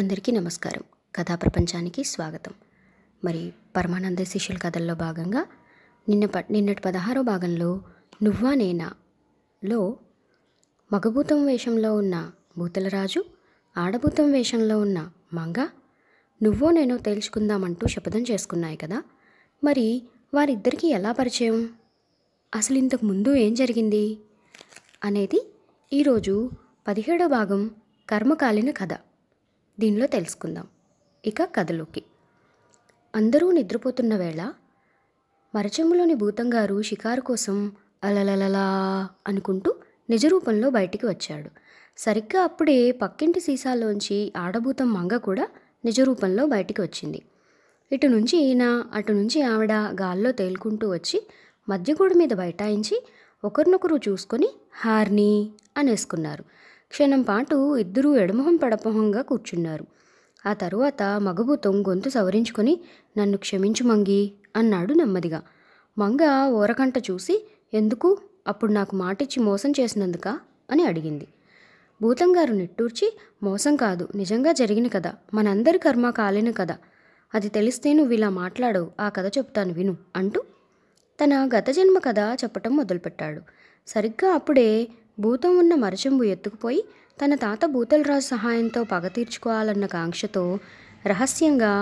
అందరికీ నమస్కారం కథా ప్రపంచానికి స్వాగతం మరి పరమానంద శిష్యుల కథల్లో భాగంగా నిన్న ప నిన్నటి పదహారో భాగంలో నువ్వా నేనాలో మగభూతం వేషంలో ఉన్న భూతలరాజు ఆడభూతం వేషంలో ఉన్న మంగ నువ్వో నేనో తేల్చుకుందామంటూ శపథం చేసుకున్నాయి కదా మరి వారిద్దరికీ ఎలా పరిచయం అసలు ఇంతకు ముందు ఏం జరిగింది అనేది ఈరోజు పదిహేడో భాగం కర్మకాలిన కథ దీనిలో తెలుసుకుందాం ఇక కథలోకి అందరూ నిద్రపోతున్న వేళ మరచెమ్ములోని భూతంగారు షికారు కోసం అలలలలా అనుకుంటూ నిజరూపంలో బయటికి వచ్చాడు సరిగ్గా అప్పుడే పక్కింటి సీసాలోంచి ఆడభూతం మంగ కూడా నిజరూపంలో బయటికి వచ్చింది ఇటు నుంచి ఈయన అటు నుంచి ఆవిడ గాల్లో తేలుకుంటూ వచ్చి మధ్యగూడ మీద బైఠాయించి ఒకరినొకరు చూసుకొని హార్ని అనేసుకున్నారు క్షణం పాటు ఇద్దరూ ఎడమొహం పెడపొహంగా కూర్చున్నారు ఆ తరువాత మగభూతం గొంతు సవరించుకొని నన్ను క్షమించు మంగి అన్నాడు నెమ్మదిగా మంగ ఓరకంట చూసి ఎందుకు అప్పుడు నాకు మాటిచ్చి మోసం చేసినందుక అని అడిగింది భూతంగారు నిట్టూర్చి మోసం కాదు నిజంగా జరిగిన కదా మనందరి కర్మ కాలేను కదా అది తెలిస్తే నువ్వు ఇలా మాట్లాడవు ఆ కథ చెప్తాను విను అంటూ తన గత జన్మ కథ చెప్పటం మొదలుపెట్టాడు సరిగ్గా అప్పుడే భూతం ఉన్న మరచెంబు ఎత్తుకుపోయి తన తాత భూతలరాజు సహాయంతో పగ తీర్చుకోవాలన్న కాంక్షతో రహస్యంగా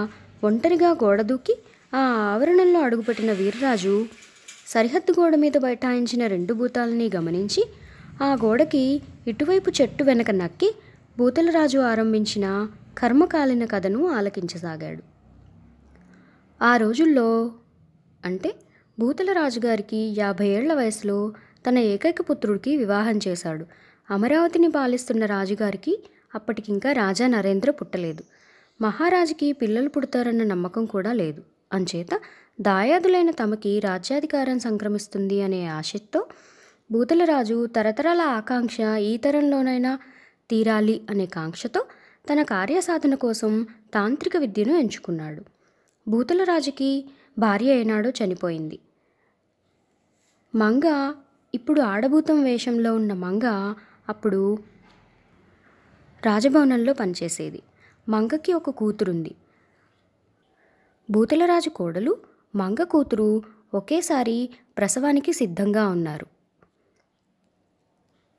ఒంటరిగా గోడ దూకి ఆ ఆవరణంలో అడుగుపెట్టిన వీర్రాజు సరిహద్దు గోడ మీద బైఠాయించిన రెండు భూతాలని గమనించి ఆ గోడకి ఇటువైపు చెట్టు వెనక నక్కి భూతలరాజు ఆరంభించిన కర్మకాలిన కథను ఆలకించసాగాడు ఆ రోజుల్లో అంటే భూతల రాజుగారికి యాభై ఏళ్ల వయసులో తన ఏకైక పుత్రుడికి వివాహం చేశాడు అమరావతిని పాలిస్తున్న రాజుగారికి అప్పటికింకా రాజా నరేంద్ర పుట్టలేదు మహారాజుకి పిల్లలు పుడతారన్న నమ్మకం కూడా లేదు అంచేత దాయాదులైన తమకి రాజ్యాధికారం సంక్రమిస్తుంది అనే ఆశతో భూతలరాజు తరతరాల ఆకాంక్ష ఈ తరంలోనైనా తీరాలి అనే కాంక్షతో తన కార్యసాధన కోసం తాంత్రిక విద్యను ఎంచుకున్నాడు భూతలరాజుకి భార్య ఏనాడో చనిపోయింది మంగ ఇప్పుడు ఆడభూతం వేషంలో ఉన్న మంగ అప్పుడు రాజభవనంలో పనిచేసేది మంగకి ఒక కూతురుంది భూతలరాజు కోడలు మంగ కూతురు ఒకేసారి ప్రసవానికి సిద్ధంగా ఉన్నారు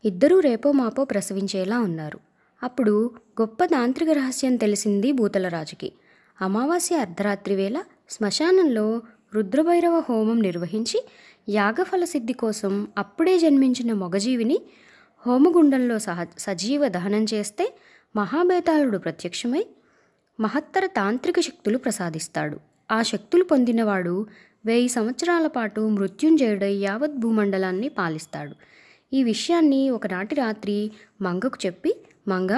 ఇద్దరూ రేపో మాపో ప్రసవించేలా ఉన్నారు అప్పుడు గొప్ప తాంత్రిక రహస్యం తెలిసింది భూతలరాజుకి అమావాస్య అర్ధరాత్రి వేళ శ్మశానంలో రుద్రభైరవ హోమం నిర్వహించి యాగఫల సిద్ధి కోసం అప్పుడే జన్మించిన మొగజీవిని హోమగుండంలో సహ సజీవ దహనం చేస్తే మహాబేతాళుడు ప్రత్యక్షమై మహత్తర తాంత్రిక శక్తులు ప్రసాదిస్తాడు ఆ శక్తులు పొందినవాడు వెయ్యి సంవత్సరాల పాటు మృత్యుంజయుడై యావత్ భూమండలాన్ని పాలిస్తాడు ఈ విషయాన్ని ఒకనాటి రాత్రి మంగకు చెప్పి మంగ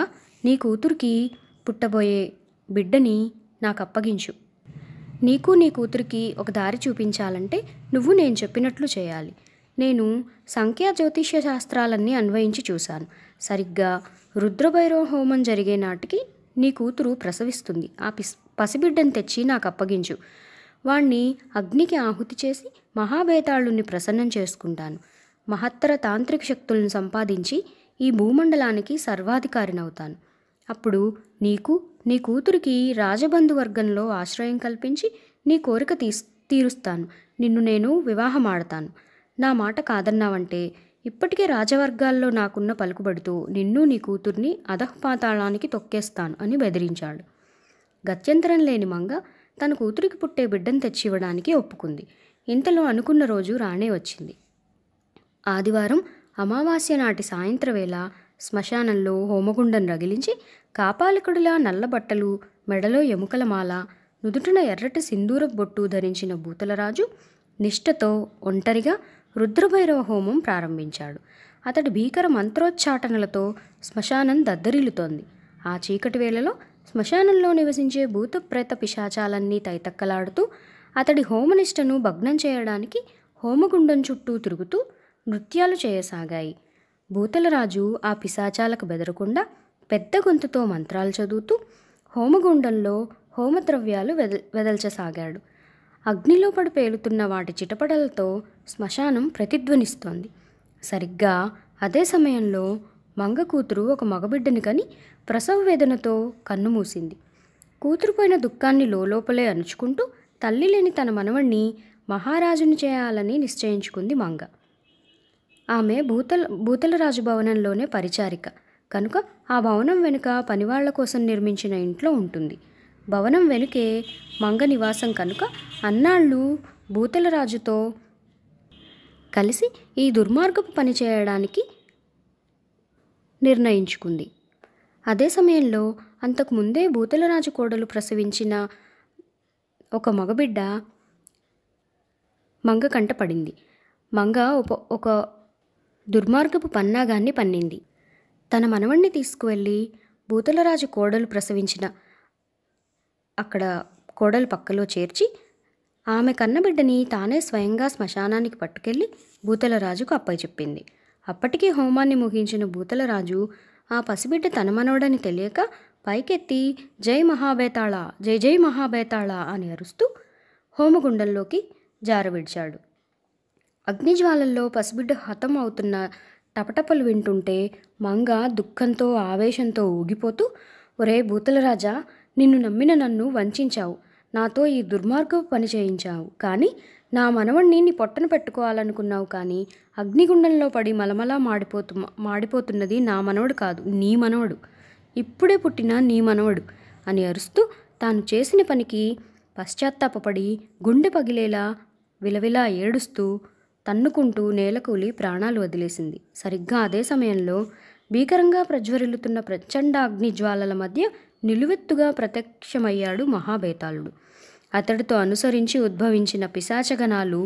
నీ కూతురికి పుట్టబోయే బిడ్డని నాకు అప్పగించు నీకు నీ కూతురికి ఒక దారి చూపించాలంటే నువ్వు నేను చెప్పినట్లు చేయాలి నేను సంఖ్యా జ్యోతిష్య శాస్త్రాలన్నీ అన్వయించి చూశాను సరిగ్గా రుద్రభైరవ హోమం జరిగే నాటికి నీ కూతురు ప్రసవిస్తుంది ఆ పిస్ పసిబిడ్డను తెచ్చి నాకు అప్పగించు వాణ్ణి అగ్నికి ఆహుతి చేసి మహాబేతాళుని ప్రసన్నం చేసుకుంటాను మహత్తర తాంత్రిక శక్తులను సంపాదించి ఈ భూమండలానికి సర్వాధికారినవుతాను అప్పుడు నీకు నీ కూతురికి రాజబంధు వర్గంలో ఆశ్రయం కల్పించి నీ కోరిక తీస్ తీరుస్తాను నిన్ను నేను వివాహమాడతాను నా మాట కాదన్నావంటే ఇప్పటికే రాజవర్గాల్లో నాకున్న పలుకుబడుతూ నిన్ను నీ కూతుర్ని అధఃపాతాళానికి తొక్కేస్తాను అని బెదిరించాడు గత్యంతరం లేని మంగ తన కూతురికి పుట్టే బిడ్డను తెచ్చివ్వడానికి ఒప్పుకుంది ఇంతలో అనుకున్న రోజు రానే వచ్చింది ఆదివారం అమావాస్య నాటి సాయంత్రవేళ శ్మశానంలో హోమగుండం రగిలించి కాపాలకుడిలా నల్లబట్టలు మెడలో ఎముకల మాల నుదుటిన ఎర్రటి సింధూర బొట్టు ధరించిన భూతలరాజు నిష్ఠతో ఒంటరిగా రుద్రభైరవ హోమం ప్రారంభించాడు అతడి భీకర మంత్రోచ్చాటనలతో శ్మశానం దద్దరిల్లుతోంది ఆ చీకటి వేళలో శ్మశానంలో నివసించే భూతప్రేత పిశాచాలన్నీ తైతక్కలాడుతూ అతడి హోమనిష్టను భగ్నం చేయడానికి హోమగుండం చుట్టూ తిరుగుతూ నృత్యాలు చేయసాగాయి భూతలరాజు ఆ పిశాచాలకు బెదరకుండా పెద్ద గొంతుతో మంత్రాలు చదువుతూ హోమగుండంలో హోమద్రవ్యాలు వెద వెదల్చసాగాడు అగ్నిలో పడి పేలుతున్న వాటి చిటపడలతో శ్మశానం ప్రతిధ్వనిస్తోంది సరిగ్గా అదే సమయంలో మంగ కూతురు ఒక మగబిడ్డని కని ప్రసవ వేదనతో కన్ను మూసింది కూతురుపోయిన దుఃఖాన్ని లోపలే అణుచుకుంటూ తల్లి లేని తన మనవణ్ణి మహారాజుని చేయాలని నిశ్చయించుకుంది మంగ ఆమె భూతల భూతల రాజు భవనంలోనే పరిచారిక కనుక ఆ భవనం వెనుక పనివాళ్ల కోసం నిర్మించిన ఇంట్లో ఉంటుంది భవనం వెనుకే మంగ నివాసం కనుక అన్నాళ్ళు భూతల రాజుతో కలిసి ఈ దుర్మార్గపు పని చేయడానికి నిర్ణయించుకుంది అదే సమయంలో అంతకుముందే భూతలరాజు కోడలు ప్రసవించిన ఒక మగబిడ్డ మంగ కంటపడింది మంగ ఒక దుర్మార్గపు పన్నాగాన్ని పన్నింది తన మనవణ్ణి తీసుకువెళ్ళి భూతలరాజు కోడలు ప్రసవించిన అక్కడ కోడలు పక్కలో చేర్చి ఆమె కన్నబిడ్డని తానే స్వయంగా శ్మశానానికి పట్టుకెళ్ళి భూతలరాజుకు చెప్పింది అప్పటికే హోమాన్ని ముగించిన భూతలరాజు ఆ పసిబిడ్డ తన మనవడని తెలియక పైకెత్తి జై మహాబేతాళ జై జై మహాబేతాళ అని అరుస్తూ హోమగుండంలోకి జారవిడ్చాడు అగ్నిజ్వాలల్లో పసిబిడ్డ హతం అవుతున్న టపటపలు వింటుంటే మంగ దుఃఖంతో ఆవేశంతో ఊగిపోతూ ఒరే భూతలరాజా నిన్ను నమ్మిన నన్ను వంచావు నాతో ఈ దుర్మార్గపు పని చేయించావు కానీ నా మనవణ్ణి నీ పొట్టను పెట్టుకోవాలనుకున్నావు కానీ అగ్నిగుండంలో పడి మలమలా మాడిపోతు మాడిపోతున్నది నా మనవడు కాదు నీ మనవడు ఇప్పుడే పుట్టిన నీ మనవడు అని అరుస్తూ తాను చేసిన పనికి పశ్చాత్తాపపడి గుండె పగిలేలా విలవిలా ఏడుస్తూ తన్నుకుంటూ నేలకూలి ప్రాణాలు వదిలేసింది సరిగ్గా అదే సమయంలో భీకరంగా ప్రజ్వరిల్లుతున్న ప్రచండ అగ్నిజ్వాలల మధ్య నిలువెత్తుగా ప్రత్యక్షమయ్యాడు మహాబేతాళుడు అతడితో అనుసరించి ఉద్భవించిన పిశాచగణాలు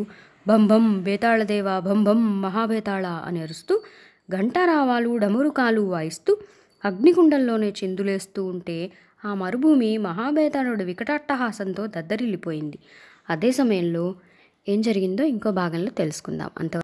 భంభం బేతాళదేవా భంభం మహాబేతాళ అని అరుస్తూ ఘంటారావాలు డమురుకాలు వాయిస్తూ అగ్నిగుండంలోనే చిందులేస్తూ ఉంటే ఆ మరుభూమి మహాబేతాళుడు వికటాట్టహాసంతో దద్దరిల్లిపోయింది అదే సమయంలో ఏం జరిగిందో ఇంకో భాగంలో తెలుసుకుందాం అంతవరకు